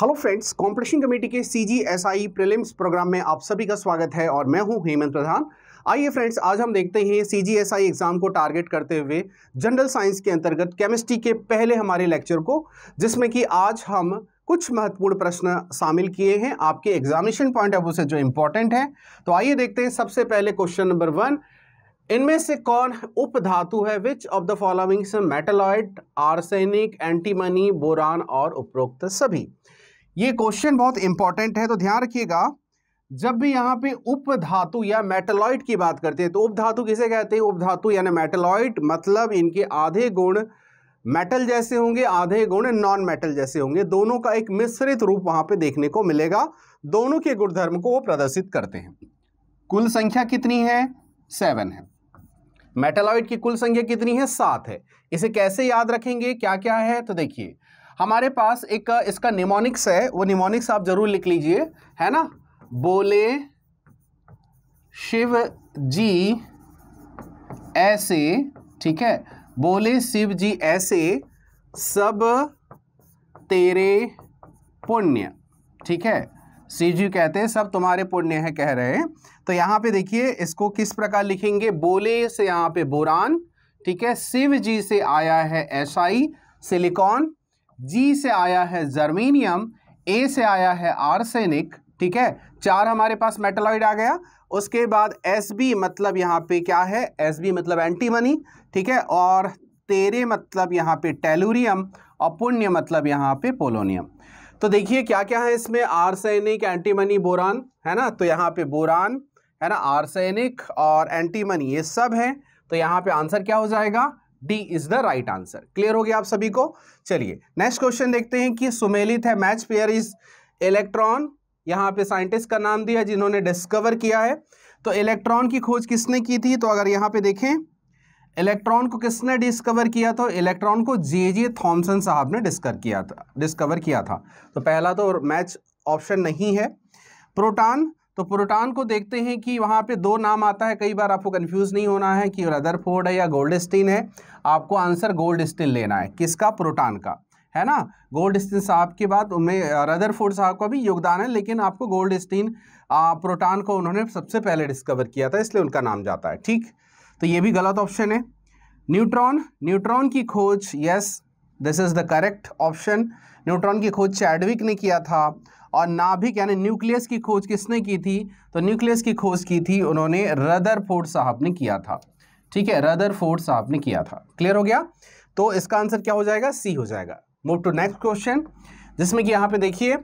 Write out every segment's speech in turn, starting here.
hello friends competition committee के C G S I prelims programme में आप सभी का स्वागत है और मैं हूं हेमंत प्रधान आइए फ्रेंड्स आज हम देखते हैं C G S I exam को टारगेट करते हुए जनरल साइंस के अंतर्गत केमिस्ट्री के पहले हमारे लेक्चर को जिसमें कि आज हम कुछ महत्वपूर्ण प्रश्न शामिल किए हैं आपके एग्जामिनेशन पॉइंट ऑफ व्यू से जो इम्पोर्टेंट है तो आइए देखते हैं सबसे पहले क्वेश्चन नंबर वन इनमें से कौन उप धातु है which of the following metalloid arsenic antimony boron और उपरोक्त सभी ये क्वेश्चन बहुत इंपॉर्टेंट है तो ध्यान रखिएगा जब भी यहाँ पे उपधातु या मेटेलॉइड की बात करते हैं तो उपधातु किसे कहते हैं उपधातु यानी मेटेलॉइड मतलब इनके आधे गुण मेटल जैसे होंगे आधे गुण नॉन मेटल जैसे होंगे दोनों का एक मिश्रित रूप वहां पे देखने को मिलेगा दोनों के गुणधर्म को वो प्रदर्शित करते हैं कुल संख्या कितनी है सेवन है मेटेलॉइड की कुल संख्या कितनी है सात है इसे कैसे याद रखेंगे क्या क्या है तो देखिए हमारे पास एक इसका निमोनिक्स है वो निमोनिक्स आप जरूर लिख लीजिए है ना बोले शिव जी ऐसे ठीक है बोले शिव जी ऐसे सब तेरे पुण्य ठीक है शिव जी कहते हैं सब तुम्हारे पुण्य है कह रहे हैं तो यहां पे देखिए इसको किस प्रकार लिखेंगे बोले से यहां पे बोरान ठीक है शिव जी से आया है एसाई सिलिकॉन जी से आया है जर्मीनियम ए से आया है आर्सेनिक ठीक है चार हमारे पास मेटलॉइड आ गया उसके बाद एस बी मतलब यहाँ पे क्या है एस बी मतलब एंटीमनी ठीक है और तेरे मतलब यहाँ पे टेलूरियम और पुण्य मतलब यहाँ पे पोलोनियम तो देखिए क्या क्या है इसमें आर्सेनिक एंटीमनी बोरान है ना तो यहाँ पे बोरान है ना आर्सेनिक और एंटीमनी ये सब है तो यहाँ पे आंसर क्या हो जाएगा D is the right answer clear हो गया आप सभी को चलिए नेक्स्ट क्वेश्चन देखते हैं कि सुमेलित है मैच पेयर इज इलेक्ट्रॉन यहाँ पे साइंटिस्ट का नाम दिया जिन्होंने डिस्कवर किया है तो इलेक्ट्रॉन की खोज किसने की थी तो अगर यहाँ पे देखें इलेक्ट्रॉन को किसने डिस्कवर किया था इलेक्ट्रॉन को जे जे थॉमसन साहब ने डिस्कवर किया था डिस्कवर किया था तो पहला तो मैच ऑप्शन नहीं है प्रोटॉन तो प्रोटॉन को देखते हैं कि वहाँ पे दो नाम आता है कई बार आपको कंफ्यूज नहीं होना है कि रदरफोर्ड है या गोल्ड स्टीन है आपको आंसर गोल्ड स्टीन लेना है किसका प्रोटॉन का है ना गोल्ड स्टीन साहब के बाद उनमें रदरफोर्ड साहब का भी योगदान है लेकिन आपको गोल्ड स्टीन प्रोटॉन को उन्होंने सबसे पहले डिस्कवर किया था इसलिए उनका नाम जाता है ठीक तो ये भी गलत ऑप्शन है न्यूट्रॉन न्यूट्रॉन की खोज yes this is the correct option neutron की खोज चैडविक ने किया था और नाभिक यानी न्यूक्लियस की खोज किसने की थी तो न्यूक्लियस की खोज की थी उन्होंने रदर साहब ने किया था ठीक है रदर साहब ने किया था क्लियर हो गया तो इसका आंसर क्या हो जाएगा सी हो जाएगा मूव टू नेक्स्ट क्वेश्चन जिसमें कि यहाँ पे देखिए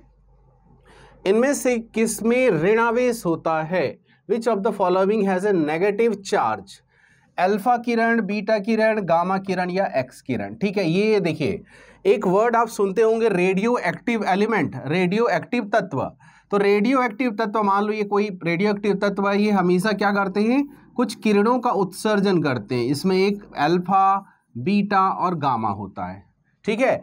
इनमें से किसमें ऋणावेश होता है which of the following has a negative charge alpha किरण बीटा किरण गामा किरण या एक्स किरण ठीक है ये देखिए एक वर्ड आप सुनते होंगे radioactive element radioactive तत्व तो रेडियो एक्टिव तत्व मान लो ये कोई रेडियो एक्टिव तत्व है ये हमेशा क्या करते हैं कुछ किरणों का उत्सर्जन करते हैं इसमें एक अल्फा बीटा और गामा होता है ठीक है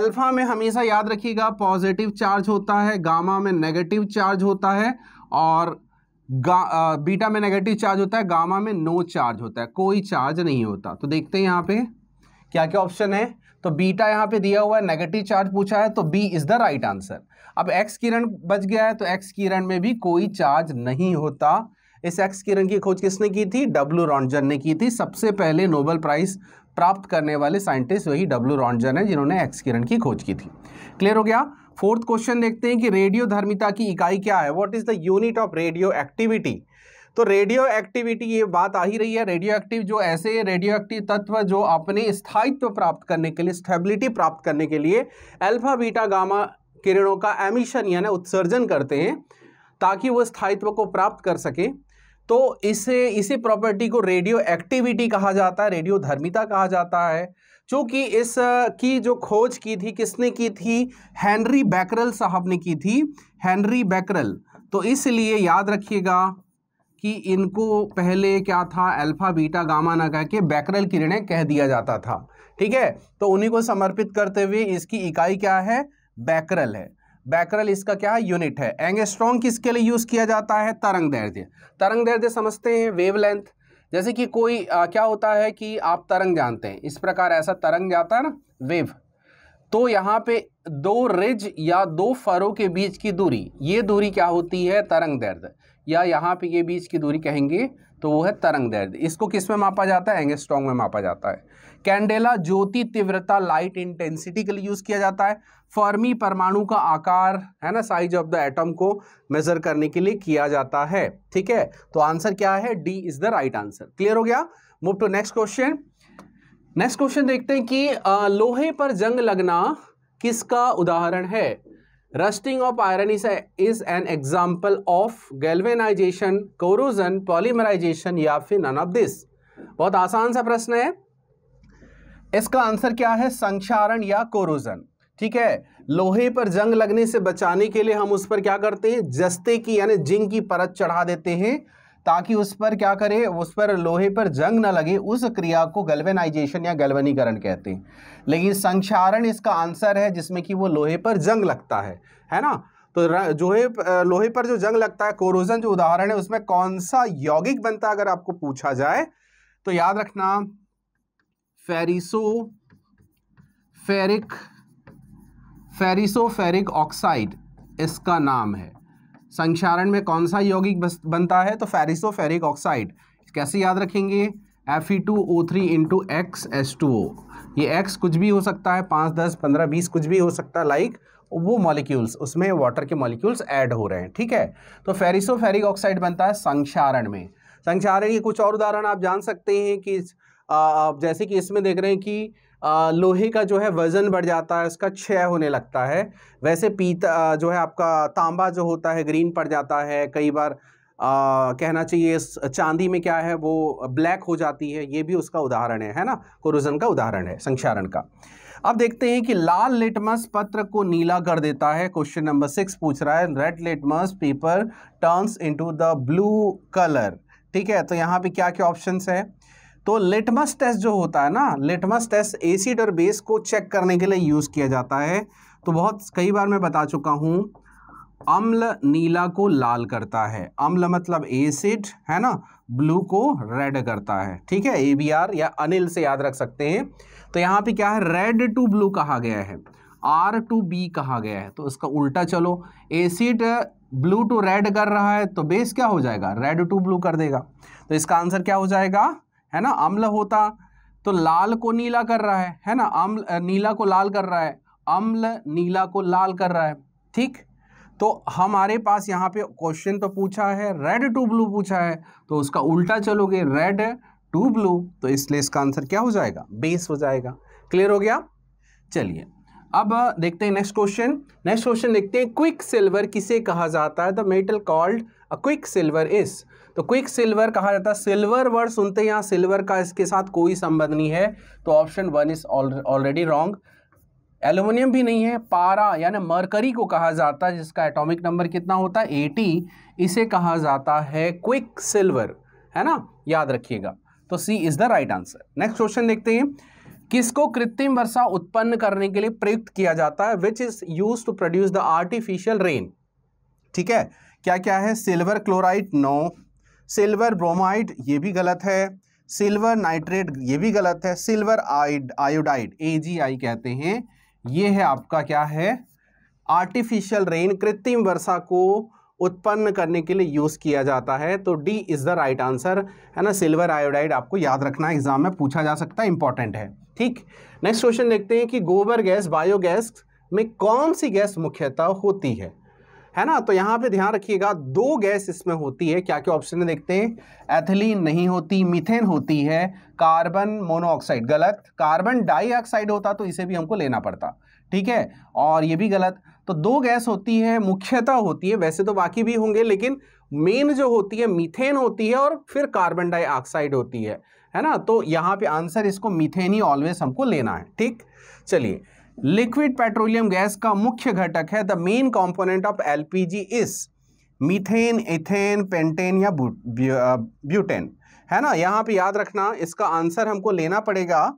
अल्फा में हमेशा याद रखिएगा पॉजिटिव चार्ज होता है गामा में नेगेटिव चार्ज होता है और बीटा में नेगेटिव चार्ज होता है गामा में नो चार्ज होता है कोई चार्ज नहीं होता तो देखते हैं यहाँ पे क्या क्या ऑप्शन है तो बीटा यहाँ पे दिया हुआ है नेगेटिव चार्ज पूछा है तो B is the right answer अब एक्स किरण बच गया है तो एक्स किरण में भी कोई चार्ज नहीं होता इस एक्स किरण की खोज किसने की थी डब्ल्यू रॉन्जन ने की थी सबसे पहले नोबल प्राइज़ प्राप्त करने वाले साइंटिस्ट वही डब्ल्यू रॉन्जन है जिन्होंने एक्स किरण की खोज की थी क्लियर हो गया फोर्थ क्वेश्चन देखते हैं कि रेडियो धर्मिता की इकाई क्या है what is the unit of radioactivity तो रेडियो एक्टिविटी ये बात आ ही रही है रेडियो एक्टिव जो ऐसे रेडियो एक्टिव तत्व जो अपने स्थायित्व प्राप्त करने के लिए स्टेबिलिटी प्राप्त करने के लिए अल्फा बीटा गामा किरणों का एमिशन यानी उत्सर्जन करते हैं ताकि वो स्थायित्व को प्राप्त कर सके तो इसे इसी प्रॉपर्टी को रेडियो एक्टिविटी कहा जाता है रेडियो धर्मिता कहा जाता है चूँकि इस की जो खोज की थी किसने की थी हेनरी बैकरल साहब ने की थी हेनरी बैकरल तो इसलिए याद रखिएगा कि इनको पहले क्या था अल्फा बीटा गामा ना कह के बैकरल किरणें कह दिया जाता था ठीक है तो उन्हीं को समर्पित करते हुए इसकी इकाई क्या है बैकरल है बैकरल इसका क्या है यूनिट है एंगस्ट्रॉन्ग किसके लिए यूज़ किया जाता है तरंग दैर्ध्य तरंग दैर्ध्य समझते हैं वेवलेंथ जैसे कि कोई आ, क्या होता है कि आप तरंग जानते हैं इस प्रकार ऐसा तरंग जाता है ना वेव तो यहाँ पे दो रिज या दो फरों के बीच की दूरी ये दूरी क्या होती है तरंग दर्द या यहाँ पे ये बीच की दूरी कहेंगे तो वो है तरंग दर्द इसको किस में मापा जाता है एंगस्ट्रॉन्ग में मापा जाता है कैंडेला ज्योति तीव्रता लाइट इंटेंसिटी के लिए यूज़ किया जाता है फर्मी परमाणु का आकार है ना साइज ऑफ द एटम को मेजर करने के लिए किया जाता है ठीक है तो आंसर क्या है D is the right answer clear हो गया move to next question next question देखते हैं कि आ, लोहे पर जंग लगना किसका उदाहरण है rusting of iron is is an example of galvanization corrosion polymerization या फिर नन ऑफ दिस बहुत आसान सा प्रश्न है इसका आंसर क्या है संक्षारण या कोरोजन ठीक है लोहे पर जंग लगने से बचाने के लिए हम उस पर क्या करते हैं जस्ते की यानी जिंक की परत चढ़ा देते हैं ताकि उस पर क्या करे उस पर लोहे पर जंग न लगे उस क्रिया को गल्वेनाइजेशन या गलवनीकरण कहते हैं लेकिन संक्षारण इसका आंसर है जिसमें कि वो लोहे पर जंग लगता है है ना तो जो है लोहे पर जो जंग लगता है कोरोजन जो उदाहरण है उसमें कौन सा यौगिक बनता है अगर आपको पूछा जाए तो याद रखना ferroso ferric ferroso ferric oxide इसका नाम है संक्षारण में कौन सा यौगिक बनता है तो फेरिसोफेरिक ऑक्साइड कैसे याद रखेंगे F E two O three into X S two O ये एक्स कुछ भी हो सकता है पाँच दस पंद्रह बीस कुछ भी हो सकता है लाइक वो मॉलिक्यूल्स उसमें वाटर के मॉलिक्यूल्स ऐड हो रहे हैं ठीक है तो फेरिसोफेरिक ऑक्साइड बनता है संक्षारण में संक्षारण के कुछ और उदाहरण आप जान सकते हैं कि जैसे कि इसमें देख रहे हैं कि लोहे का जो है वज़न बढ़ जाता है उसका क्षय होने लगता है वैसे पीता जो है आपका तांबा जो होता है ग्रीन पड़ जाता है कई बार आ, कहना चाहिए चांदी में क्या है वो ब्लैक हो जाती है ये भी उसका उदाहरण है है ना कोरोजन का उदाहरण है संक्षारण का अब देखते हैं कि लाल लिटमस पत्र को नीला कर देता है क्वेश्चन नंबर सिक्स पूछ रहा है red litmus paper turns into the blue colour ठीक है तो यहाँ पे क्या क्या ऑप्शंस है तो लेटमस टेस्ट जो होता है ना लेटमस टेस्ट एसिड और बेस को चेक करने के लिए यूज़ किया जाता है तो बहुत कई बार मैं बता चुका हूं अम्ल नीला को लाल करता है अम्ल मतलब एसिड है ना ब्लू को रेड करता है ठीक है ए बी आर या अनिल से याद रख सकते हैं तो यहाँ पे क्या है रेड टू ब्लू कहा गया है आर टू बी कहा गया है तो इसका उल्टा चलो एसिड ब्लू टू रेड कर रहा है तो बेस क्या हो जाएगा रेड टू ब्लू कर देगा तो इसका आंसर क्या हो जाएगा है ना अम्ल होता तो लाल को नीला कर रहा है है ना अम्ल नीला को लाल कर रहा है अम्ल नीला को लाल कर रहा है ठीक तो हमारे पास यहाँ पे क्वेश्चन तो पूछा है रेड टू ब्लू पूछा है तो उसका उल्टा चलोगे रेड टू ब्लू तो इसलिए इसका आंसर क्या हो जाएगा बेस हो जाएगा क्लियर हो गया चलिए अब देखते हैं नेक्स्ट क्वेश्चन नेक्स्ट क्वेश्चन देखते हैं क्विक सिल्वर किसे कहा जाता है the metal called a quicksilver is तो क्विक सिल्वर कहा जाता है सिल्वर वर्ड सुनते हैं सिल्वर का इसके साथ कोई संबंध नहीं है तो option one is already wrong aluminium भी नहीं है पारा यानी मरकरी को कहा जाता है जिसका एटॉमिक नंबर कितना होता है एटी इसे कहा जाता है क्विक सिल्वर है ना याद रखिएगा तो C is the right answer next question देखते हैं किसको कृत्रिम वर्षा उत्पन्न करने के लिए प्रयुक्त किया जाता है which is use to produce the artificial rain ठीक है क्या क्या है silver chloride no silver bromide ये भी गलत है सिल्वर नाइट्रेट ये भी गलत है सिल्वर आइड आयोडाइड ए कहते हैं ये है आपका क्या है आर्टिफिशियल रेन कृत्रिम वर्षा को उत्पन्न करने के लिए यूज़ किया जाता है तो D is the right answer है ना सिल्वर आयोडाइड आपको याद रखना एग्जाम में पूछा जा सकता है इंपॉर्टेंट है ठीक नेक्स्ट क्वेश्चन देखते हैं कि गोबर गैस बायोगैस में कौन सी गैस मुख्यतः होती है है ना तो यहाँ पे ध्यान रखिएगा दो गैस इसमें होती है क्या क्या ऑप्शन में देखते हैं एथिलीन नहीं होती मीथेन होती है कार्बन मोनोऑक्साइड गलत कार्बन डाइऑक्साइड होता तो इसे भी हमको लेना पड़ता ठीक है और ये भी गलत तो दो गैस होती है मुख्यतः होती है वैसे तो बाकी भी होंगे लेकिन मेन जो होती है मीथेन होती है और फिर कार्बन डाइऑक्साइड होती है है ना तो यहाँ पे आंसर इसको मीथेन ही ऑलवेज हमको लेना है ठीक चलिए लिक्विड पेट्रोलियम गैस का मुख्य घटक है the main component of LPG is methane ethane pentane या ब्यूटेन है ना यहाँ पे याद रखना इसका आंसर हमको लेना पड़ेगा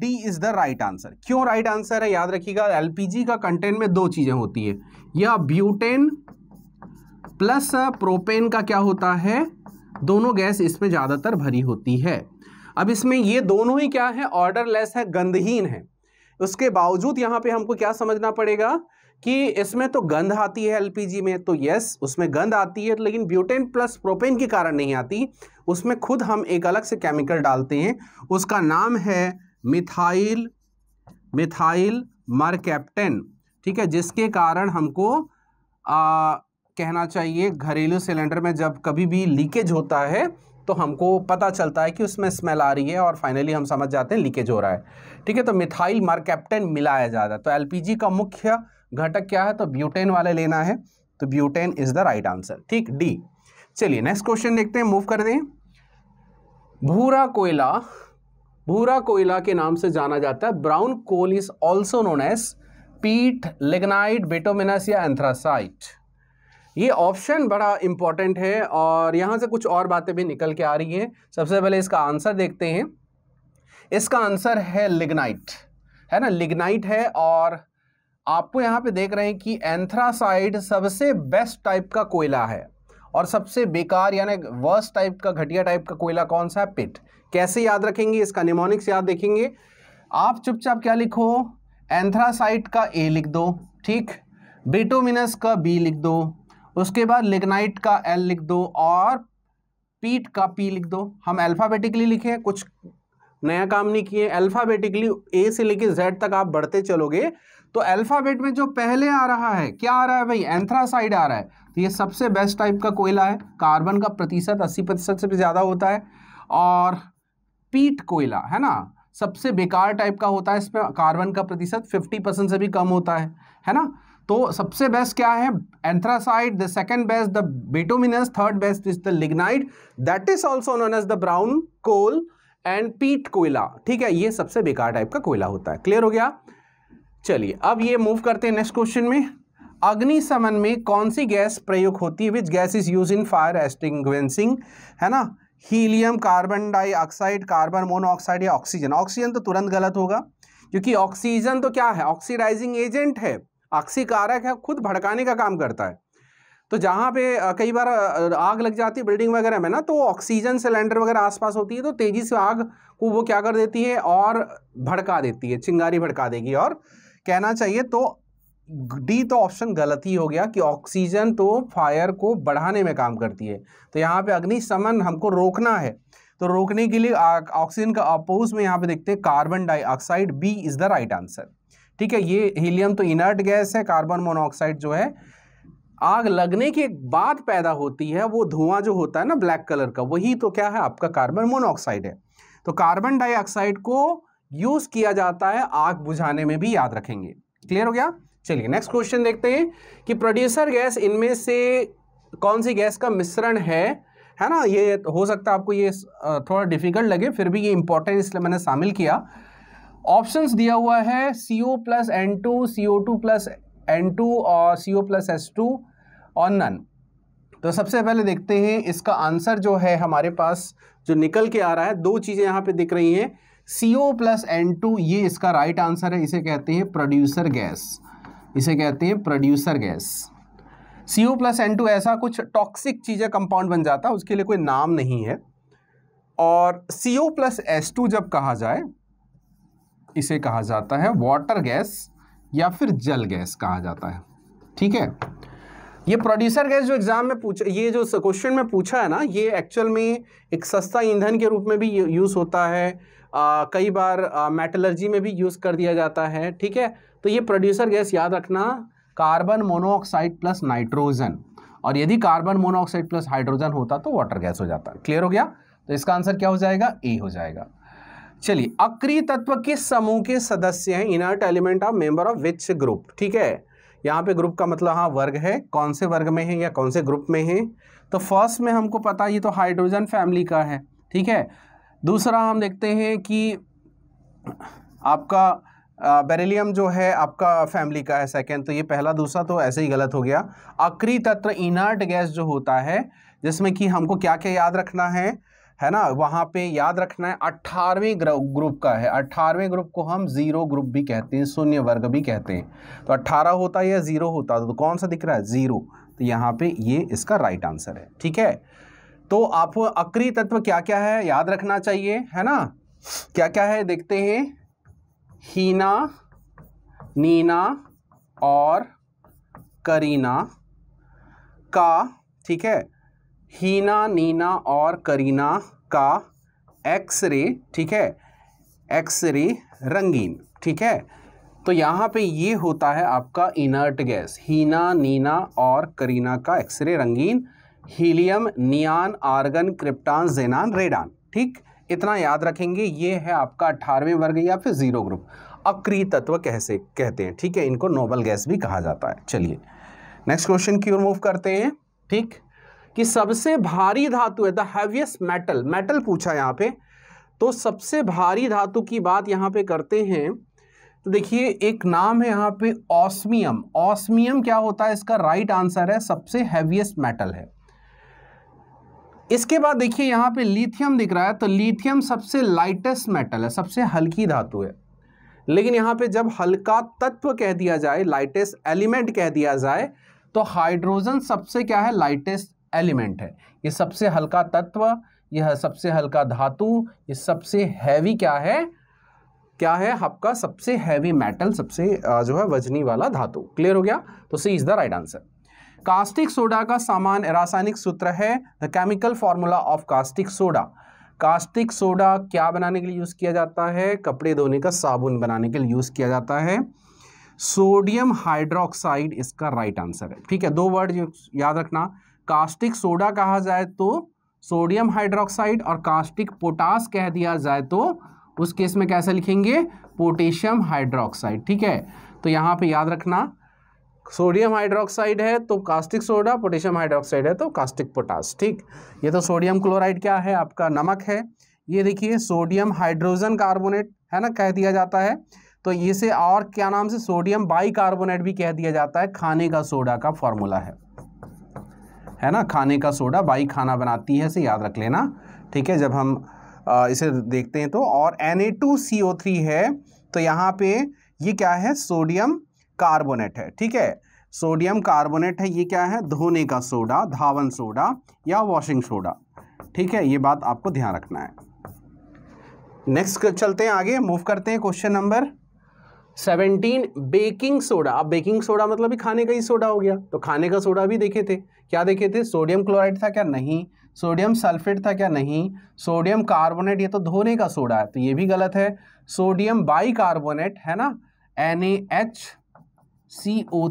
D is the right answer क्यों राइट right आंसर है याद रखिएगा एलपीजी का कंटेंट में दो चीज़ें होती है या ब्यूटेन प्लस प्रोपेन का क्या होता है दोनों गैस इसमें ज़्यादातर भरी होती है अब इसमें ये दोनों ही क्या है ऑर्डरलेस है गंधहीन है उसके बावजूद यहाँ पे हमको क्या समझना पड़ेगा कि इसमें तो गंध आती है एलपीजी में तो यस उसमें गंध आती है लेकिन ब्यूटेन प्लस प्रोपेन के कारण नहीं आती उसमें खुद हम एक अलग से केमिकल डालते हैं उसका नाम है मिथाइल मिथाइल मरकैप्टन ठीक है जिसके कारण हमको आ, कहना चाहिए घरेलू सिलेंडर में जब कभी भी लीकेज होता है तो हमको पता चलता है कि उसमें स्मेल आ रही है और फाइनली हम समझ जाते हैं लीकेज हो रहा है ठीक है तो मिथाइल मार्केप्टेन मिलाया रहा है तो एलपीजी का मुख्य घटक क्या है तो ब्यूटेन वाले लेना है तो butane is the right answer ठीक डी चलिए नेक्स्ट क्वेश्चन देखते हैं मूव कर दें भूरा कोयला भूरा कोयला के नाम से जाना जाता है brown coal is also known as peat lignite bituminous या एंथ्रासाइट ये ऑप्शन बड़ा इंपॉर्टेंट है और यहां से कुछ और बातें भी निकल के आ रही हैं सबसे पहले इसका आंसर देखते हैं इसका आंसर है लिग्नाइट है ना लिग्नाइट है और आपको यहां पे देख रहे हैं कि एंथ्रासाइड सबसे बेस्ट टाइप का कोयला है और सबसे बेकार यानी वर्स्ट टाइप का घटिया टाइप का कोयला कौन सा है पिट कैसे याद रखेंगे इसका निमोनिक्स याद देखेंगे आप चुपचाप क्या लिखो एंथ्रासाइट का ए लिख दो ठीक बिटोमिनस का बी लिख दो उसके बाद लिग्नाइट का एल लिख दो और पीट का पी लिख दो हम अल्फ़ाबेटिकली लिखे कुछ नया काम नहीं किए अल्फ़ाबेटिकली ए से लेके जेड तक आप बढ़ते चलोगे तो अल्फ़ाबेट में जो पहले आ रहा है क्या आ रहा है भाई एंथ्रासाइड आ रहा है तो ये सबसे बेस्ट टाइप का कोयला है कार्बन का प्रतिशत अस्सी प्रतिशत से भी ज़्यादा होता है और पीट कोयला है ना सबसे बेकार टाइप का होता है इसमें कार्बन का प्रतिशत फिफ्टी परसेंट से भी कम होता है है ना तो सबसे बेस्ट क्या है anthracite the second best the bituminous third best is the lignite that is also known as the brown coal and peat कोयला ठीक है ये सबसे बेकार टाइप का कोयला होता है क्लियर हो गया चलिए अब ये मूव करते हैं नेक्स्ट क्वेश्चन में अग्निशमन में कौन सी गैस प्रयोग होती है which gas is use in fire extinguishing है ना helium carbon dioxide carbon monoxide या ऑक्सीजन ऑक्सीजन तो तुरंत गलत होगा क्योंकि ऑक्सीजन तो क्या है ऑक्सीडाइजिंग एजेंट है कारक है खुद भड़काने का काम करता है तो जहाँ पे कई बार आग लग जाती है बिल्डिंग वगैरह में ना तो ऑक्सीजन सिलेंडर वगैरह आसपास होती है तो तेज़ी से आग को वो क्या कर देती है और भड़का देती है चिंगारी भड़का देगी और कहना चाहिए तो डी तो ऑप्शन गलत ही हो गया कि ऑक्सीजन तो फायर को बढ़ाने में काम करती है तो यहाँ पे अग्निशमन हमको रोकना है तो रोकने के लिए ऑक्सीजन का अपोज में यहाँ पे देखते हैं carbon dioxide B is the right answer ठीक है ये हीलियम तो इनर्ट गैस है कार्बन मोनोऑक्साइड जो है आग लगने के बाद पैदा होती है वो धुआं जो होता है ना ब्लैक कलर का वही तो क्या है आपका कार्बन मोनोऑक्साइड है तो कार्बन डाइऑक्साइड को यूज़ किया जाता है आग बुझाने में भी याद रखेंगे क्लियर हो गया चलिए नेक्स्ट क्वेश्चन देखते हैं कि प्रोड्यूसर गैस इनमें से कौन सी गैस का मिश्रण है है ना ये हो सकता है आपको ये थोड़ा डिफिकल्ट लगे फिर भी ये इंपॉर्टेंट इसलिए मैंने शामिल किया ऑप्शन दिया हुआ है C O plus N two C O two plus N two और C O plus S two और नन तो सबसे पहले देखते हैं इसका आंसर जो है हमारे पास जो निकल के आ रहा है दो चीज़ें यहाँ पे दिख रही हैं C O plus N two ये इसका राइट आंसर है इसे कहते हैं प्रोड्यूसर गैस इसे कहते हैं producer gas C O plus N two ऐसा कुछ टॉक्सिक चीज़ें कंपाउंड बन जाता है उसके लिए कोई नाम नहीं है और C O plus S two जब कहा जाए इसे कहा जाता है वाटर गैस या फिर जल गैस कहा जाता है ठीक है ये प्रोड्यूसर गैस जो एग्जाम में पूछा ये जो क्वेश्चन में पूछा है ना ये एक्चुअल में एक सस्ता ईंधन के रूप में भी यूज़ होता है आ, कई बार मेटलर्जी में भी यूज़ कर दिया जाता है ठीक है तो ये प्रोड्यूसर गैस याद रखना कार्बन मोनोऑक्साइड प्लस नाइट्रोजन और यदि कार्बन मोनोऑक्साइड प्लस हाइड्रोजन होता तो वाटर गैस हो जाता क्लियर हो गया तो इसका आंसर क्या हो जाएगा ए हो जाएगा चलिए अक्रिय तत्व किस समूह के सदस्य हैं inert element of member of which group ठीक है यहाँ पे ग्रुप का मतलब हाँ वर्ग है कौन से वर्ग में है या कौन से ग्रुप में है तो फर्स्ट में हमको पता ये तो हाइड्रोजन फैमिली का है ठीक है दूसरा हम देखते हैं कि आपका बेरिलियम जो है आपका फैमिली का है सेकेंड तो ये पहला दूसरा तो ऐसे ही गलत हो गया अक्री तत्व इनर्ट गैस जो होता है जिसमें कि हमको क्या क्या याद रखना है है ना वहाँ पे याद रखना है अट्ठारहवें ग्रुप का है अट्ठारहवें ग्रुप को हम जीरो ग्रुप भी कहते हैं शून्य वर्ग भी कहते हैं तो अट्ठारह होता है या जीरो होता है तो कौन सा दिख रहा है जीरो तो यहाँ पे ये इसका राइट आंसर है ठीक है तो आपको अक्री तत्व क्या क्या है याद रखना चाहिए है ना क्या क्या है देखते हैं हीना नीना और करीना का ठीक है हीना नीना और करीना का एक्सरे ठीक है एक्सरे रंगीन ठीक है तो यहाँ पे ये होता है आपका इनर्ट गैस हीना नीना और करीना का एक्सरे रंगीन helium neon argon krypton xenon radon ठीक इतना याद रखेंगे ये है आपका अठारहवें वर्ग या फिर जीरो ग्रुप अक्री तत्व कैसे कहते हैं ठीक है इनको नोबल गैस भी कहा जाता है चलिए नेक्स्ट क्वेश्चन की ओर मूव करते हैं ठीक कि सबसे भारी धातु है द हैवियस्ट मेटल मेटल पूछा यहाँ पे तो सबसे भारी धातु की बात यहाँ पे करते हैं तो देखिए एक नाम है यहाँ पे ऑस्मियम ऑस्मियम क्या होता है इसका राइट आंसर है सबसे हैवीएस्ट मेटल है इसके बाद देखिए यहाँ पे लिथियम दिख रहा है तो लिथियम सबसे लाइटेस्ट मेटल है सबसे हल्की धातु है लेकिन यहाँ पे जब हल्का तत्व कह दिया जाए लाइटेस्ट एलिमेंट कह दिया जाए तो हाइड्रोजन सबसे क्या है लाइटेस्ट एलिमेंट है ये सबसे हल्का तत्व यह सबसे हल्का धातु ये सबसे हैवी क्या है क्या है आपका सबसे हैवी मेटल सबसे जो है वजनी वाला धातु क्लियर हो गया तो C is the right answer caustic soda का सामान रासायनिक सूत्र है the chemical formula of caustic soda caustic soda क्या बनाने के लिए यूज़ किया जाता है कपड़े धोने का साबुन बनाने के लिए यूज़ किया जाता है सोडियम हाइड्रोक्साइड इसका राइट आंसर है ठीक है दो वर्ड याद रखना कास्टिक सोडा कहा जाए तो सोडियम हाइड्रोक्साइड और कास्टिक पोटास कह दिया जाए तो उस केस में कैसे लिखेंगे पोटेशियम हाइड्रोक्साइड ठीक है तो यहाँ पे याद रखना सोडियम हाइड्रोक्साइड है तो कास्टिक सोडा पोटेशियम हाइड्रोक्साइड है तो कास्टिक पोटास ठीक ये तो सोडियम क्लोराइड क्या है आपका नमक है ये देखिए सोडियम हाइड्रोजन कार्बोनेट है ना कह दिया जाता है तो इसे और क्या नाम से सोडियम बाई कार्बोनेट भी कह दिया जाता है खाने का सोडा का फॉर्मूला है है ना खाने का सोडा बाई खाना बनाती है इसे याद रख लेना ठीक है जब हम इसे देखते हैं तो और Na2CO3 है तो यहाँ पे ये क्या है सोडियम कार्बोनेट है ठीक है सोडियम कार्बोनेट है ये क्या है धोने का सोडा धावन सोडा या वॉशिंग सोडा ठीक है ये बात आपको ध्यान रखना है नेक्स्ट चलते हैं आगे मूव करते हैं question number seventeen baking soda अब बेकिंग सोडा मतलब भी खाने का ही सोडा हो गया तो खाने का सोडा भी देखे थे क्या देखे थे सोडियम क्लोराइड था क्या नहीं सोडियम सल्फेट था क्या नहीं सोडियम कार्बोनेट ये तो धोने का सोडा है तो ये भी गलत है सोडियम बाइकार्बोनेट है ना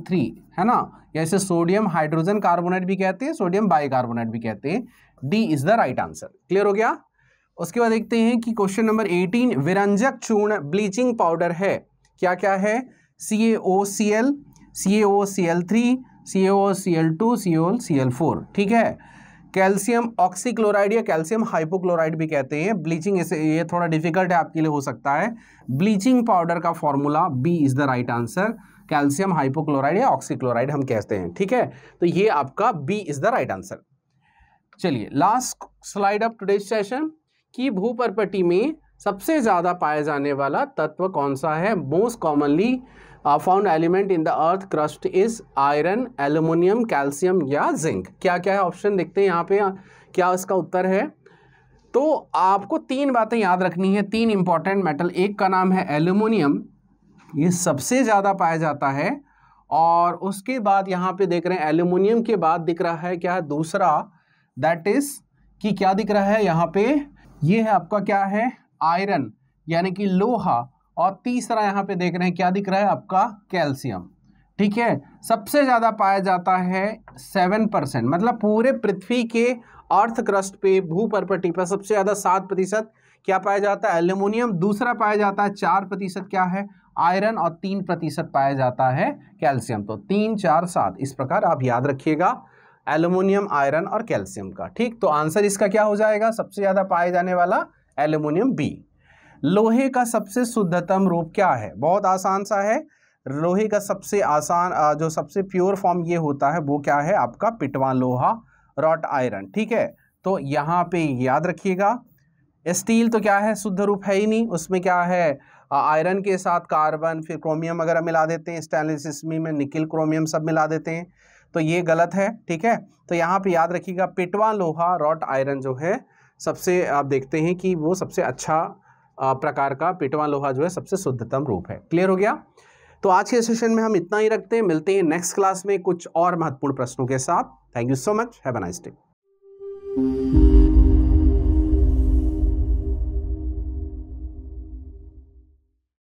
थ्री है ना या सोडियम हाइड्रोजन कार्बोनेट भी कहते हैं सोडियम बाइकार्बोनेट भी कहते हैं D is the right answer clear हो गया उसके बाद देखते हैं कि क्वेश्चन नंबर 18 विरंजक चूर्ण ब्लीचिंग पाउडर है क्या क्या है C A O C L C A O C L three C O C L two C O C L four ठीक है कैल्शियम ऑक्सीक्लोराइड या कैल्शियम हाइपोक्लोराइड भी कहते हैं ब्लीचिंग इसे ये थोड़ा डिफिकल्ट है आपके लिए हो सकता है ब्लीचिंग पाउडर का formula B is the right answer calcium hypochloride या ऑक्सीक्लोराइड हम कहते हैं ठीक है तो ये आपका B is the right answer चलिए last slide of today session कि भूपर्पटी में सबसे ज़्यादा पाया जाने वाला तत्व कौन सा है most commonly found element in the earth crust is iron aluminium calcium या जिंक क्या क्या है ऑप्शन देखते हैं यहाँ पे क्या इसका उत्तर है तो आपको तीन बातें याद रखनी है तीन इंपॉर्टेंट मेटल एक का नाम है एल्यूमिनियम ये सबसे ज़्यादा पाया जाता है और उसके बाद यहाँ पे देख रहे हैं एल्यूमिनियम के बाद दिख रहा है क्या है दूसरा दैट इज़ कि क्या दिख रहा है यहाँ पे ये है आपका क्या है आयरन यानी कि लोहा और तीसरा यहाँ पे देख रहे हैं क्या दिख रहा है आपका कैल्शियम ठीक है सबसे ज़्यादा पाया जाता है सेवन परसेंट मतलब पूरे पृथ्वी के अर्थ क्रस्ट पे भू परपटी पर सबसे ज़्यादा सात प्रतिशत क्या पाया जाता है एल्यूमिनियम दूसरा पाया जाता है चार प्रतिशत क्या है आयरन और तीन प्रतिशत पाया जाता है कैल्शियम तो तीन चार सात इस प्रकार आप याद रखिएगा एल्यूमिनियम आयरन और कैल्शियम का ठीक तो आंसर इसका क्या हो जाएगा सबसे ज़्यादा पाया जाने वाला एल्यूमिनियम बी लोहे का सबसे शुद्धतम रूप क्या है बहुत आसान सा है लोहे का सबसे आसान जो सबसे प्योर फॉर्म ये होता है वो क्या है आपका पिटवा लोहा रॉट आयरन ठीक है तो यहाँ पे याद रखिएगा स्टील तो क्या है शुद्ध रूप है ही नहीं उसमें क्या है आयरन के साथ कार्बन फिर क्रोमियम वगैरह मिला देते हैं स्टेनलेस स्टील में निकिल क्रोमियम सब मिला देते हैं तो ये गलत है ठीक है तो यहाँ पे याद रखिएगा पिटवा लोहा रॉट आयरन जो है सबसे आप देखते हैं कि वो सबसे अच्छा प्रकार का पिटवा लोहा जो है सबसे शुद्धतम रूप है क्लियर हो गया तो आज के सेशन में हम इतना ही रखते हैं मिलते हैं नेक्स्ट क्लास में कुछ और महत्वपूर्ण प्रश्नों के साथ thank you so much have a nice day